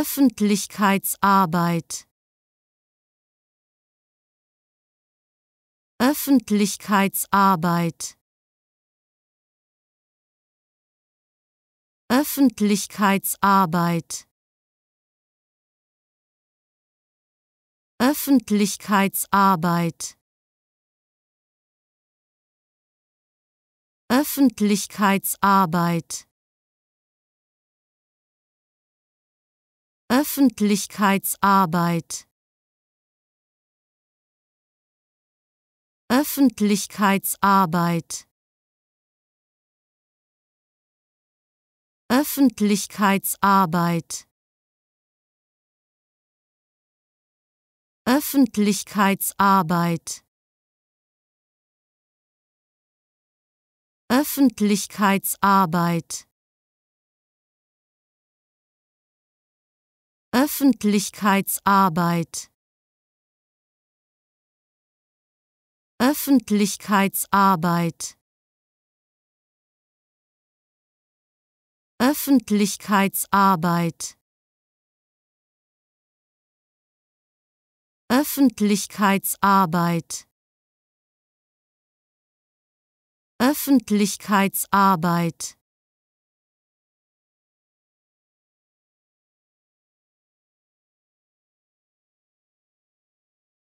Öffentlichkeitsarbeit Öffentlichkeitsarbeit Öffentlichkeitsarbeit Öffentlichkeitsarbeit Öffentlichkeitsarbeit Öffentlichkeitsarbeit. Öffentlichkeitsarbeit Öffentlichkeitsarbeit Öffentlichkeitsarbeit Öffentlichkeitsarbeit Öffentlichkeitsarbeit Öffentlichkeitsarbeit. Öffentlichkeitsarbeit Öffentlichkeitsarbeit Öffentlichkeitsarbeit Öffentlichkeitsarbeit Öffentlichkeitsarbeit Öffentlichkeitsarbeit.